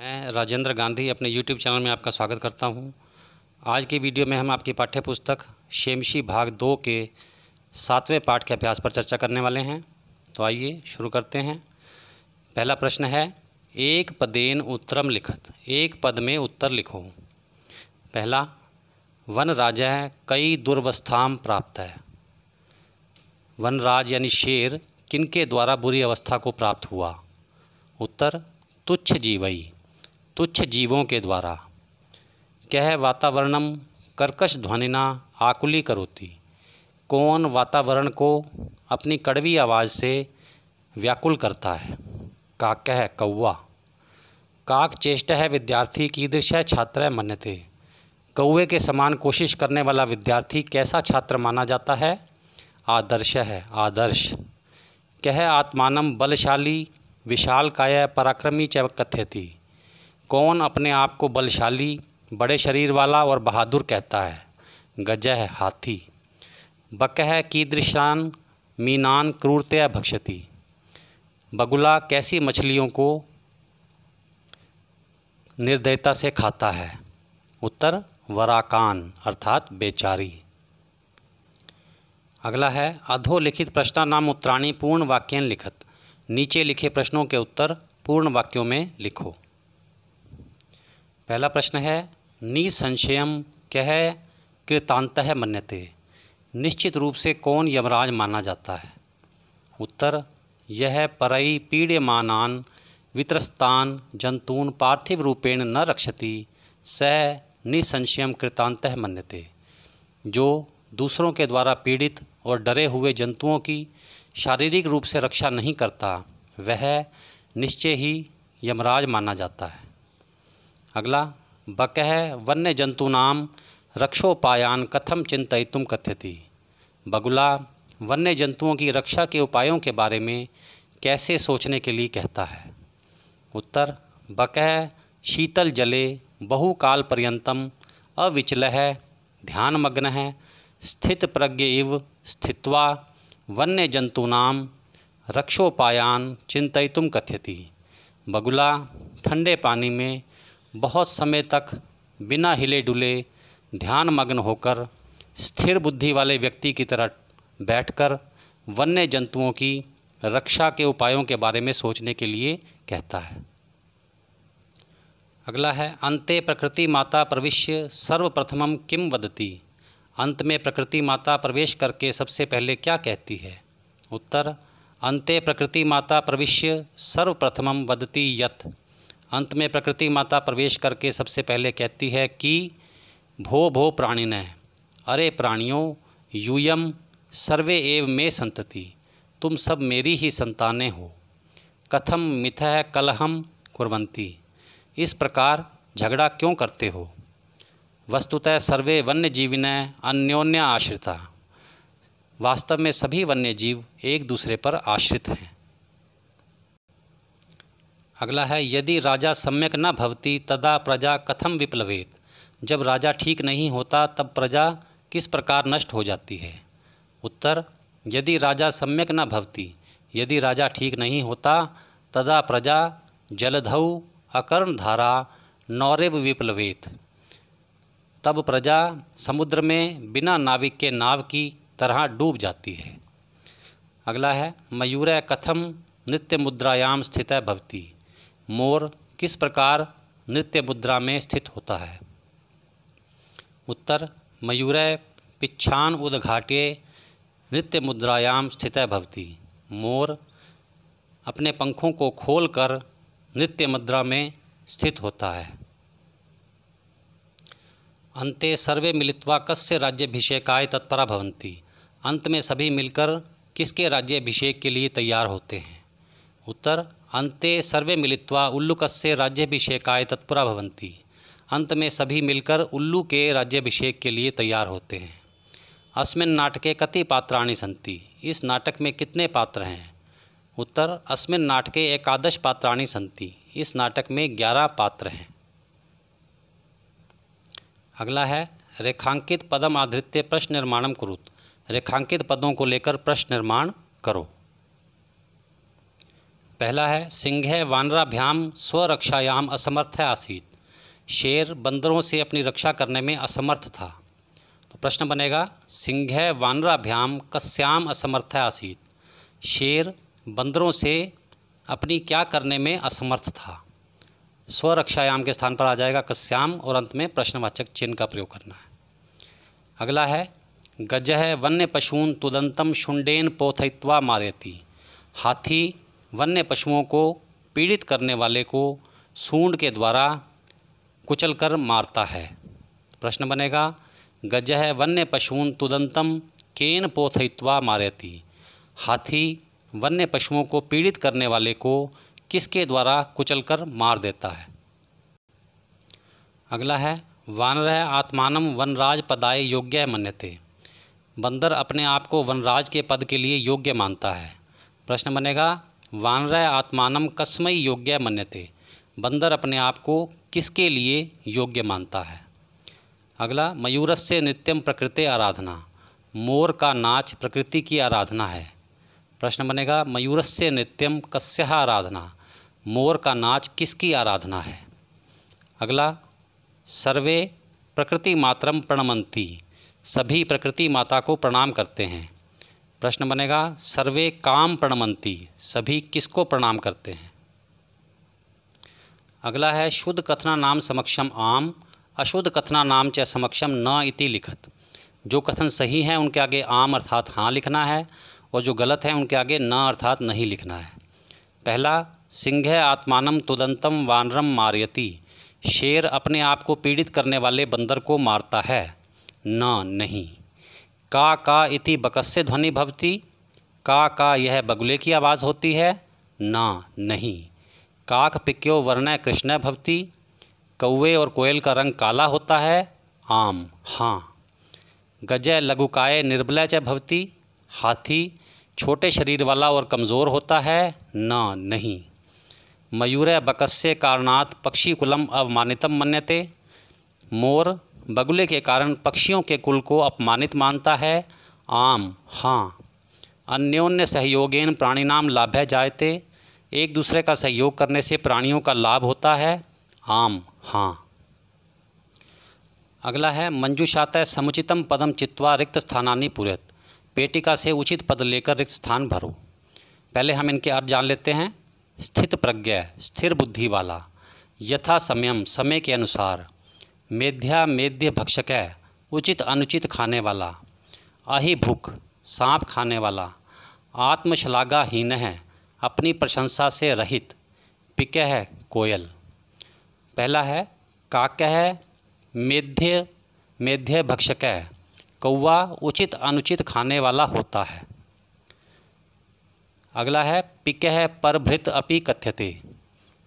मैं राजेंद्र गांधी अपने YouTube channel में आपका स्वागत करता हूं। आज की वीडियो में हम आपकी पाठ्य पुस्तक शेमशी भाग दो के सातवें पाठ के अभ्यास पर चर्चा करने वाले हैं तो आइए शुरू करते हैं पहला प्रश्न है एक पदेन उत्तरम लिखत एक पद में उत्तर लिखो पहला वन राजा कई दुर्वस्थाम प्राप्त है वन राज यानी शेर किनके द्वारा बुरी अवस्था को प्राप्त हुआ उत्तर तुच्छ जीवई तुच्छ जीवों के द्वारा कह वातावरणम कर्कश ध्वनिना आकुली करोती कौन वातावरण को अपनी कड़वी आवाज़ से व्याकुल करता है काक है कौआ काक चेष्ट है विद्यार्थी कीदृश है छात्र मन्यते कौए के समान कोशिश करने वाला विद्यार्थी कैसा छात्र माना जाता है आदर्श है आदर्श कह आत्मानम बलशाली विशाल काय पराक्रमी च कथ्यति कौन अपने आप को बलशाली बड़े शरीर वाला और बहादुर कहता है गजह हाथी बकह कीदृशान मीनान क्रूरतया भक्षती बगुला कैसी मछलियों को निर्दयता से खाता है उत्तर वराकान अर्थात बेचारी अगला है अधोलिखित प्रश्न नाम उत्तराणी पूर्ण वाक्यन लिखत नीचे लिखे प्रश्नों के उत्तर पूर्ण वाक्यों में लिखो पहला प्रश्न है निसंशयम कह कृतांत है मन्यते निश्चित रूप से कौन यमराज माना जाता है उत्तर यह परई पीड़्यमान वितरस्तान जंतून पार्थिव रूपेण न रक्षति स निसंशयम कृतांत मन्यते जो दूसरों के द्वारा पीड़ित और डरे हुए जंतुओं की शारीरिक रूप से रक्षा नहीं करता वह निश्चय ही यमराज माना जाता है अगला बक है वन्य जंतु नाम रक्षोपायान कथम चिंतितुम कथ्यति बगुला वन्य जंतुओं की रक्षा के उपायों के बारे में कैसे सोचने के लिए कहता है उत्तर बक है शीतल जले बहुकाल पर्यंतम अविचल है ध्यानमग्न है स्थित प्रज्ञ इव स्थित्वा वन्य जंतूनाम रक्षोपायान चिंतितुम कथ्यति बगुला ठंडे पानी में बहुत समय तक बिना हिले डुले ध्यान मग्न होकर स्थिर बुद्धि वाले व्यक्ति की तरह बैठकर वन्य जंतुओं की रक्षा के उपायों के बारे में सोचने के लिए कहता है अगला है अंते प्रकृति माता प्रविश्य सर्वप्रथमम किम वदती अंत में प्रकृति माता प्रवेश करके सबसे पहले क्या कहती है उत्तर अंते प्रकृति माता प्रविश्य सर्वप्रथमम वदती यथ अंत में प्रकृति माता प्रवेश करके सबसे पहले कहती है कि भो भो प्राणिन अरे प्राणियों यूयम सर्वे एव मे संतति तुम सब मेरी ही संतानें हो कथम मिथ कलहम कुरवंती इस प्रकार झगड़ा क्यों करते हो वस्तुतः सर्वे वन्य जीविन अन्योन्या आश्रिता वास्तव में सभी वन्य जीव एक दूसरे पर आश्रित हैं अगला है यदि राजा सम्यक न भवती तदा प्रजा कथम विप्लवेत जब राजा ठीक नहीं होता तब प्रजा किस प्रकार नष्ट हो जाती है उत्तर यदि राजा सम्यक न भवती यदि राजा ठीक नहीं होता तदा प्रजा जलधौ अकर्ण धारा नौरव विप्लवेत तब प्रजा समुद्र में बिना नाविक के नाव की तरह डूब जाती है अगला है मयूर कथम नित्य मुद्रायाम स्थित भवती मोर किस प्रकार नृत्य मुद्रा में स्थित होता है उत्तर मयूर पिछान उदघाट्ये नृत्य मुद्रायाम स्थित भवती मोर अपने पंखों को खोलकर नृत्य मुद्रा में स्थित होता है अंते सर्वे मिलित्वा कस्य राज्यभिषेकाय तत्परा भवंती अंत में सभी मिलकर किसके राज्यभिषेक के लिए तैयार होते हैं उत्तर अन्ते सर्वे मिलित्वा उल्लूकस्य राज्याभिषेकाय तत्पुरा भवंती अंत में सभी मिलकर उल्लू के राज्याभिषेक के लिए तैयार होते हैं अस्मिन नाटके कति पात्राणि सन्ति इस नाटक में कितने पात्र हैं उत्तर अस्मिन नाटके एकादश पात्राणि सन्ति इस नाटक में ग्यारह पात्र हैं अगला है रेखांकित पदम आधृत्य प्रश्न निर्माणम कुरुत रेखांकित पदों को लेकर प्रश्न निर्माण करो पहला है सिंह वानराभ्याम स्वरक्षायाम असमर्थ आसीत शेर बंदरों से अपनी रक्षा करने में असमर्थ था तो प्रश्न बनेगा सिंह वानराभ्याम कस्याम असमर्थ आसीत शेर बंदरों से अपनी क्या करने में असमर्थ था स्वरक्षायाम के स्थान पर आ जाएगा कस्याम और अंत में प्रश्नवाचक चिन्ह का प्रयोग करना है अगला है गज है वन्य पशुन तुदंतम शुंडेन पोथयित्वा मारेती हाथी वन्य पशुओं को पीड़ित करने वाले को सूंड के द्वारा कुचलकर मारता है प्रश्न बनेगा गजह वन्य पशून तुदंतम केन पोथयित्वा मारयती हाथी वन्य पशुओं को पीड़ित करने वाले को किसके द्वारा कुचलकर मार देता है अगला है वानर आत्मानम वनराज पदाय योग्य मन्यते बंदर अपने आप को वनराज के पद के लिए योग्य मानता है प्रश्न बनेगा वानरय आत्मानम कस्मय योग्य मन्यते बंदर अपने आप को किसके लिए योग्य मानता है अगला मयूरस्य नित्यम प्रकृति आराधना मोर का नाच प्रकृति की आराधना है प्रश्न बनेगा मयूरस्य नित्यम कस्य आराधना मोर का नाच किसकी आराधना है अगला सर्वे प्रकृति मात्रम प्रणमंती सभी प्रकृति माता को प्रणाम करते हैं प्रश्न बनेगा सर्वे काम प्रणमंती सभी किसको प्रणाम करते हैं अगला है शुद्ध कथना नाम समक्षम आम अशुद्ध कथना नाम च समक्षम न इति लिखत जो कथन सही है उनके आगे आम अर्थात हाँ लिखना है और जो गलत है उनके आगे न अर्थात नहीं लिखना है पहला सिंह आत्मान तुदंतम वानरम मारयति शेर अपने आप को पीड़ित करने वाले बंदर को मारता है न नहीं का का इति बकस्य ध्वनि भवती का का यह बगुले की आवाज़ होती है ना नहीं काक पिक्यो वर्ण कृष्ण भवती कौवे और कोयल का रंग काला होता है आम हाँ गज लघुकाय निर्बल च भवती हाथी छोटे शरीर वाला और कमज़ोर होता है ना नहीं मयूर बकस्य कारणात पक्षी कुलम अवमानितम मन्यते मोर बगुले के कारण पक्षियों के कुल को अपमानित मानता है आम हाँ अन्योन्य सहयोगेन प्राणिनाम लाभ जायते एक दूसरे का सहयोग करने से प्राणियों का लाभ होता है आम हाँ अगला है मंजूषात समुचितम पदम चित्वा रिक्त स्थानानी पूरेत पेटिका से उचित पद लेकर रिक्त स्थान भरो पहले हम इनके अर्थ जान लेते हैं स्थित प्रज्ञा स्थिर बुद्धि वाला यथा समयम समय के अनुसार मेध्या मेध्य भक्षक उचित अनुचित खाने वाला आही भूख सांप खाने वाला हीन है अपनी प्रशंसा से रहित पिके है कोयल पहला है काक है मेध्य मेध्य भक्षक है कौवा उचित अनुचित खाने वाला होता है अगला है पिक है परभृत अपि कथ्यते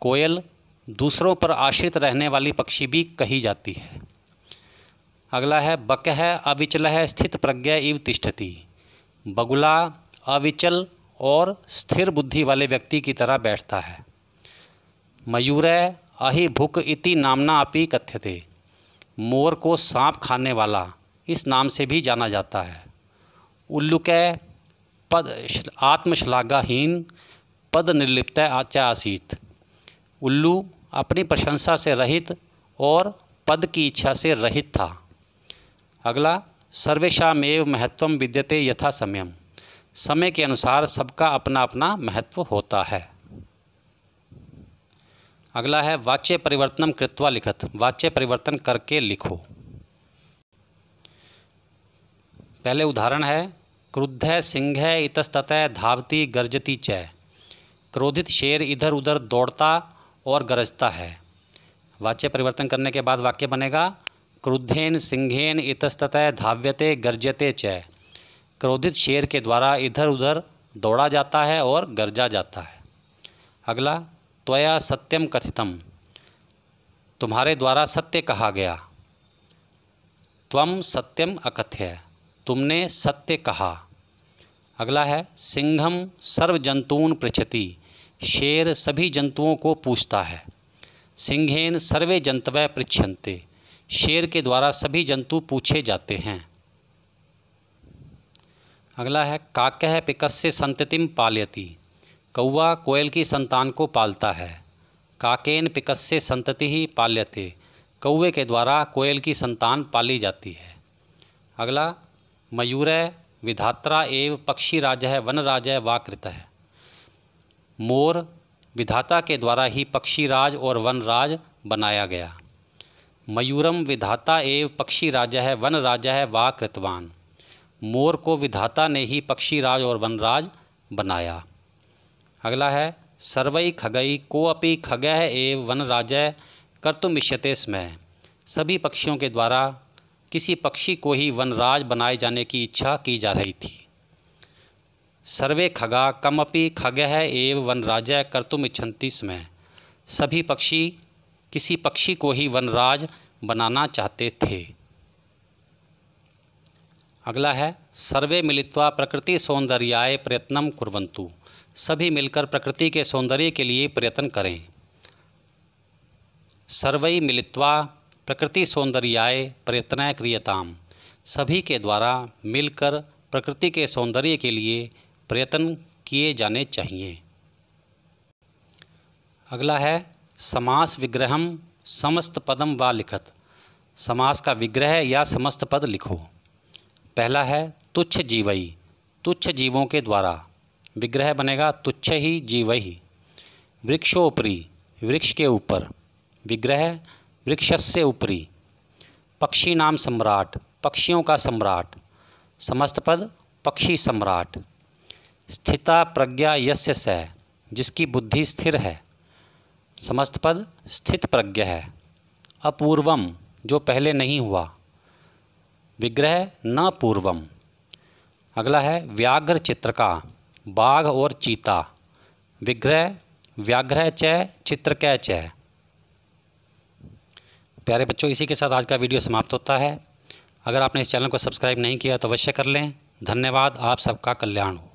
कोयल दूसरों पर आश्रित रहने वाली पक्षी भी कही जाती है अगला है बक है अविचल है स्थित प्रज्ञा इव तिष्ठती बगुला अविचल और स्थिर बुद्धि वाले व्यक्ति की तरह बैठता है मयूर अहि भुक इति नामना अपि कथ्यते मोर को सांप खाने वाला इस नाम से भी जाना जाता है उल्लू के पद आत्मश्लाघाहीन पद निर्लिप्त आचासीत उल्लू अपनी प्रशंसा से रहित और पद की इच्छा से रहित था अगला सर्वेशाव महत्वम विद्यते यथा समयम समय के अनुसार सबका अपना अपना महत्व होता है अगला है वाच्य परिवर्तनम कृत्वा लिखत वाच्य परिवर्तन करके लिखो पहले उदाहरण है क्रुद्ध सिंह इतस्तः धावती गर्जती चय क्रोधित शेर इधर उधर दौड़ता और गरजता है वाच्य परिवर्तन करने के बाद वाक्य बनेगा क्रुद्धेन सिंघेन इतस्ततः धाव्यते गर्जते च क्रोधित शेर के द्वारा इधर उधर दौड़ा जाता है और गरजा जाता है अगला त्वया सत्यम कथितम तुम्हारे द्वारा सत्य कहा गया त्वम सत्यम अकथ्य तुमने सत्य कहा अगला है सिंहम सर्वजंतून पृछती शेर सभी जंतुओं को पूछता है सिंहेन सर्वे जंतव पृछते शेर के द्वारा सभी जंतु पूछे जाते हैं अगला है काकह पिकस्य संततिम पालयति कौआ कोयल की संतान को पालता है काकेन पिकस्य संतति ही पाल्यते कौवे के द्वारा कोयल की संतान पाली जाती है अगला मयूर विधात्रा एव पक्षी राज है वन राज है वाकृत है मोर विधाता के द्वारा ही पक्षीराज और वनराज बनाया गया मयूरम विधाता एव पक्षी राजा है वन राजा है वा कृतवान मोर को विधाता ने ही पक्षीराज और वनराज बनाया अगला है सर्वई खगई को अपि खग एव वन राजय कर्तुमिष्यते स्मय सभी पक्षियों के द्वारा किसी पक्षी को ही वनराज बनाए जाने की इच्छा की जा रही थी सर्वे खगा कमपि खग है एव वनराज कर्तुम इच्छन्ति स्म सभी पक्षी किसी पक्षी को ही वनराज बनाना चाहते थे अगला है सर्वे मिलित्वा प्रकृति सौंदर्याय प्रयत्नम कुरंतु सभी मिलकर प्रकृति के सौंदर्य के लिए प्रयत्न करें सर्वई मिलित्वा प्रकृति सौंदर्याय प्रयत्न क्रियताम सभी के द्वारा मिलकर प्रकृति के सौंदर्य के लिए प्रयत्न किए जाने चाहिए अगला है समास विग्रहम समस्त पदम व लिखत समास का विग्रह या समस्त पद लिखो पहला है तुच्छ जीवई तुच्छ जीवों के द्वारा विग्रह बनेगा तुच्छ ही जीव ही वृक्षोपरी वृक्ष के ऊपर विग्रह वृक्ष से ऊपरी पक्षी नाम सम्राट पक्षियों का सम्राट समस्त पद पक्षी सम्राट स्थिता प्रज्ञा यस्य स जिसकी बुद्धि स्थिर है समस्त पद स्थित प्रज्ञ है अपूर्वम जो पहले नहीं हुआ विग्रह न पूर्वम अगला है व्याघ्र चित्र का बाघ और चीता विग्रह व्याघ्र चय चित्र कै चय प्यारे बच्चों इसी के साथ आज का वीडियो समाप्त होता है अगर आपने इस चैनल को सब्सक्राइब नहीं किया तो अवश्य कर लें धन्यवाद आप सबका कल्याण हो